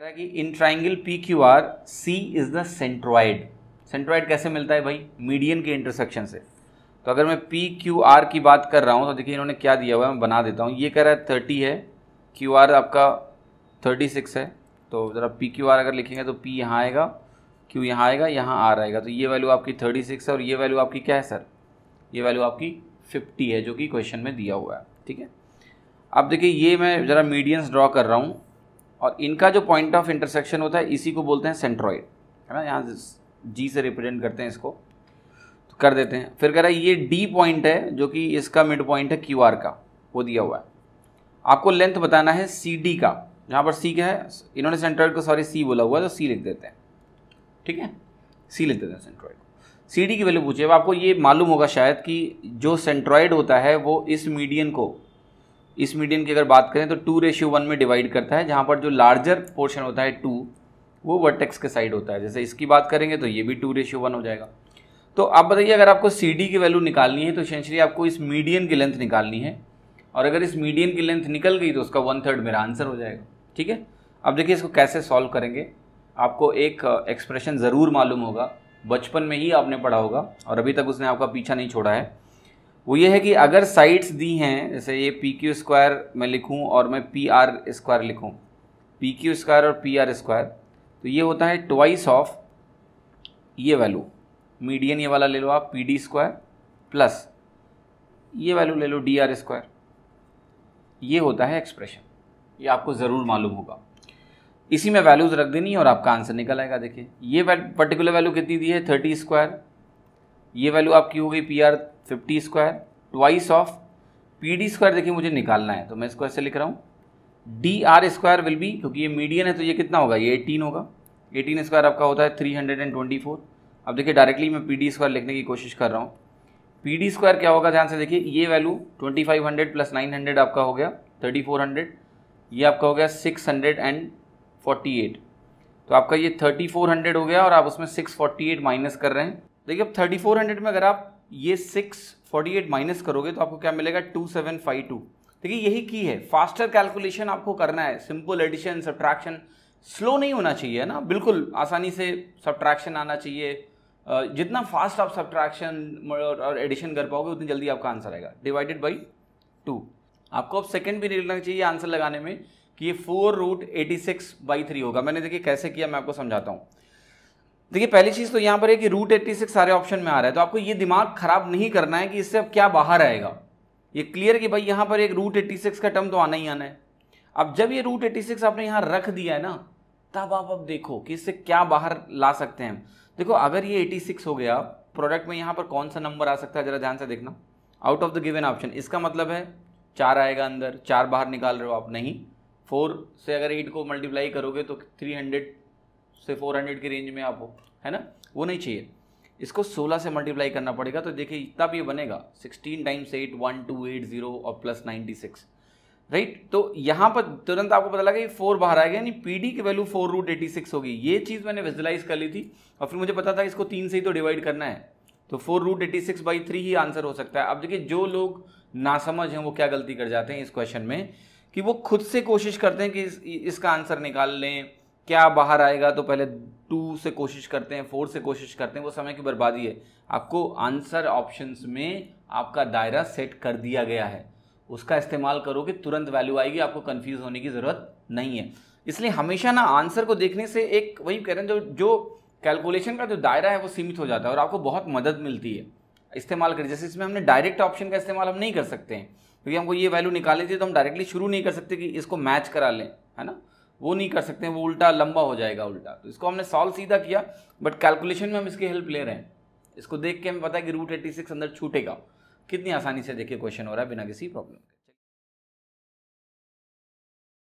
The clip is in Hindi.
रहा है कि in triangle P Q R C is the centroid centroid कैसे मिलता है भाई मीडियन के इंटरसेक्शन से तो अगर मैं पी क्यू आर की बात कर रहा हूँ तो देखिए इन्होंने क्या दिया हुआ है मैं बना देता हूँ ये कह रहा है थर्टी है क्यू आर आपका थर्टी सिक्स है तो ज़रा पी क्यू आर अगर लिखेंगे तो पी यहाँ आएगा क्यू यहाँ आएगा यहाँ आर आएगा तो ये वैल्यू आपकी थर्टी सिक्स है और ये वैल्यू आपकी क्या है सर ये वैल्यू आपकी फिफ्टी है जो कि क्वेश्चन में दिया हुआ है ठीक है अब देखिए ये मैं ज़रा मीडियंस ड्रॉ कर रहा हूँ और इनका जो पॉइंट ऑफ इंटरसेक्शन होता है इसी को बोलते हैं सेंट्रॉइड है ना यहाँ जी से रिप्रेजेंट करते हैं इसको तो कर देते हैं फिर कह रहा है ये डी पॉइंट है जो कि इसका मिड पॉइंट है क्यू आर का वो दिया हुआ है आपको लेंथ बताना है सी डी का जहाँ पर सी क्या है इन्होंने सेंट्रॉइड को सॉरी सी बोला हुआ है तो सी लिख देते हैं ठीक है सी लिख देते हैं सेंट्रॉइड सी डी की वैल्यू पूछिए अब आपको ये मालूम होगा शायद कि जो सेंट्रॉइड होता है वो इस मीडियन को इस मीडियन की अगर बात करें तो टू रेशियो वन में डिवाइड करता है जहाँ पर जो लार्जर पोर्शन होता है टू वो वर्टेक्स के साइड होता है जैसे इसकी बात करेंगे तो ये भी टू रेशियो वन हो जाएगा तो आप बताइए अगर आपको सी डी की वैल्यू निकालनी है तो सेंचुरी आपको इस मीडियन की लेंथ निकालनी है और अगर इस मीडियन की लेंथ निकल गई तो उसका वन थर्ड मेरा आंसर हो जाएगा ठीक है अब देखिए इसको कैसे सॉल्व करेंगे आपको एक एक्सप्रेशन ज़रूर मालूम होगा बचपन में ही आपने पढ़ा होगा और अभी तक उसने आपका पीछा नहीं छोड़ा है वो ये है कि अगर साइड्स दी हैं जैसे ये पी क्यू स्क्वायर मैं लिखूँ और मैं पी आर स्क्वायर लिखूँ पी क्यू स्क्वायर और पी आर स्क्वायर तो ये होता है ट्वाइस ऑफ ये वैल्यू मीडियन ये वाला ले लो आप पी डी स्क्वायर प्लस ये वैल्यू ले लो डी आर स्क्वायर ये होता है एक्सप्रेशन ये आपको ज़रूर मालूम होगा इसी में वैल्यूज़ रख देनी और आपका आंसर निकल आएगा देखिए ये पर्टिकुलर वैल्यू कितनी दी है थर्टी स्क्वायर ये वैल्यू आपकी हो गई P R fifty square twice of P D square देखिए मुझे निकालना है तो मैं इसको ऐसे लिख रहा हूँ D R square will be क्योंकि ये मीडियन है तो ये कितना होगा ये एटीन होगा एटीन स्क्वायर आपका होता है three hundred and twenty four अब देखिए डायरेक्टली मैं पी डी स्क्वायर लिखने की कोशिश कर रहा हूँ पी डी स्क्वायर क्या होगा ध्यान से देखिए ये value twenty five hundred plus nine hundred आपका हो गया थर्टी फोर हंड्रेड ये आपका हो गया six hundred and forty eight तो आपका ये थर्टी फोर हंड्रेड हो गया और आप उसमें सिक्स फोर्टी एट माइनस कर रहे हैं देखिए अब थर्टी फोर हंड्रेड में अगर आप ये सिक्स फोर्टी एट माइनस करोगे तो आपको क्या मिलेगा टू सेवन फाइव टू देखिए यही की है फास्टर कैलकुलेशन आपको करना है सिंपल एडिशन सब्ट्रैक्शन स्लो नहीं होना चाहिए ना बिल्कुल आसानी से सब्ट्रैक्शन आना चाहिए जितना फास्ट आप सब्ट्रैक्शन और एडिशन कर पाओगे उतनी जल्दी आपका आंसर आएगा डिवाइडेड बाई टू आपको अब सेकेंड भी नहीं लगना चाहिए आंसर लगाने में कि ये four root eighty six by three होगा मैंने देखिए कैसे किया मैं आपको समझाता हूँ देखिए पहली चीज़ तो यहाँ पर है कि रूट एट्टी सिक्स सारे ऑप्शन में आ रहा है तो आपको ये दिमाग खराब नहीं करना है कि इससे अब क्या बाहर आएगा ये क्लियर कि भाई यहाँ पर एक रूट एट्टी सिक्स का टर्म तो आना ही आना है अब जब ये रूट एट्टी सिक्स आपने यहाँ रख दिया है ना तब आप अब देखो कि इससे क्या बाहर ला सकते हैं देखो अगर ये एटी सिक्स हो गया प्रोडक्ट में यहाँ पर कौन सा नंबर आ सकता है ज़रा ध्यान से देखना out of the given option इसका मतलब है चार आएगा अंदर चार बाहर निकाल रहे हो आप नहीं फोर से अगर एट को मल्टीप्लाई करोगे तो थ्री हंड्रेड से फोर हंड्रेड की रेंज में आप हो है ना वो नहीं चाहिए इसको 16 से मल्टीप्लाई करना पड़ेगा तो देखिए तब ये बनेगा 16 times eight one two eight zero और प्लस नाइन्टी सिक्स राइट तो यहाँ पर तुरंत आपको पता लगा ये फोर बाहर आएगा यानी पी डी की value four root eighty six होगी ये चीज़ मैंने विजुलाइज कर ली थी और फिर मुझे पता था इसको तीन से ही तो डिवाइड करना है तो four root eighty six by three ही आंसर हो सकता है अब देखिए जो लोग नासमझ हैं वो क्या गलती कर जाते हैं इस क्वेश्चन में कि वो खुद से कोशिश करते हैं कि इस, इसका आंसर निकाल लें क्या बाहर आएगा तो पहले टू से कोशिश करते हैं फोर से कोशिश करते हैं वो समय की बर्बादी है आपको आंसर ऑप्शंस में आपका दायरा सेट कर दिया गया है उसका इस्तेमाल करोगे तुरंत वैल्यू आएगी आपको कन्फ्यूज होने की ज़रूरत नहीं है इसलिए हमेशा ना आंसर को देखने से एक वही कह रहे हैं जो जो कैलकुलेशन का जो दायरा है वो सीमित हो जाता है और आपको बहुत मदद मिलती है इस्तेमाल करिए जैसे इसमें हमने डायरेक्ट ऑप्शन का इस्तेमाल हम नहीं कर सकते हैं क्योंकि हमको ये वैल्यू निकाली थी तो हम डायरेक्टली शुरू नहीं कर सकते कि इसको मैच करा लें है ना वो नहीं कर सकते वो उल्टा लंबा हो जाएगा उल्टा तो इसको हमने सॉल्व सीधा किया बट कैलकुलेशन में हम इसकी हेल्प ले रहे हैं इसको देख के हमें पता है कि रूट एट्टी सिक्स अंदर छूटेगा कितनी आसानी से देखिए क्वेश्चन हो रहा है बिना किसी प्रॉब्लम के